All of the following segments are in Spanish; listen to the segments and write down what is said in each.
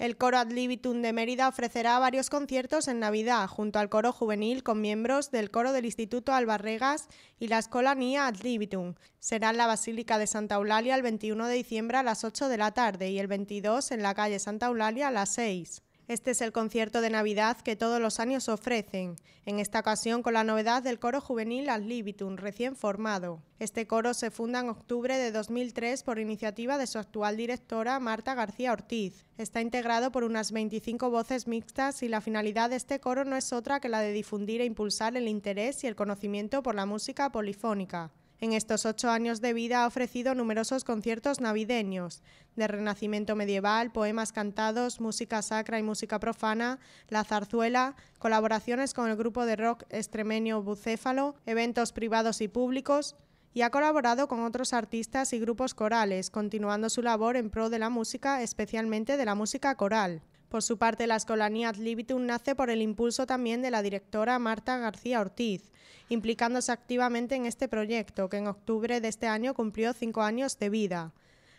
El coro Ad Libitum de Mérida ofrecerá varios conciertos en Navidad, junto al coro juvenil con miembros del coro del Instituto Albarregas y la Escolanía Ad Libitum. Será en la Basílica de Santa Eulalia el 21 de diciembre a las 8 de la tarde y el 22 en la calle Santa Eulalia a las 6. Este es el concierto de Navidad que todos los años ofrecen, en esta ocasión con la novedad del coro juvenil Al Libitum, recién formado. Este coro se funda en octubre de 2003 por iniciativa de su actual directora Marta García Ortiz. Está integrado por unas 25 voces mixtas y la finalidad de este coro no es otra que la de difundir e impulsar el interés y el conocimiento por la música polifónica. En estos ocho años de vida ha ofrecido numerosos conciertos navideños, de renacimiento medieval, poemas cantados, música sacra y música profana, la zarzuela, colaboraciones con el grupo de rock extremeño Bucéfalo, eventos privados y públicos, y ha colaborado con otros artistas y grupos corales, continuando su labor en pro de la música, especialmente de la música coral. Por su parte, la escolanía Ad Libitum nace por el impulso también de la directora Marta García Ortiz, implicándose activamente en este proyecto, que en octubre de este año cumplió cinco años de vida.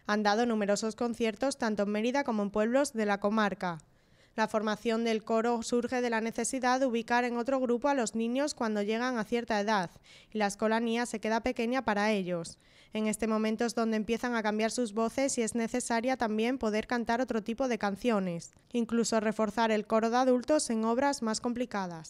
Han dado numerosos conciertos tanto en Mérida como en pueblos de la comarca. La formación del coro surge de la necesidad de ubicar en otro grupo a los niños cuando llegan a cierta edad y la escolanía se queda pequeña para ellos. En este momento es donde empiezan a cambiar sus voces y es necesaria también poder cantar otro tipo de canciones, incluso reforzar el coro de adultos en obras más complicadas.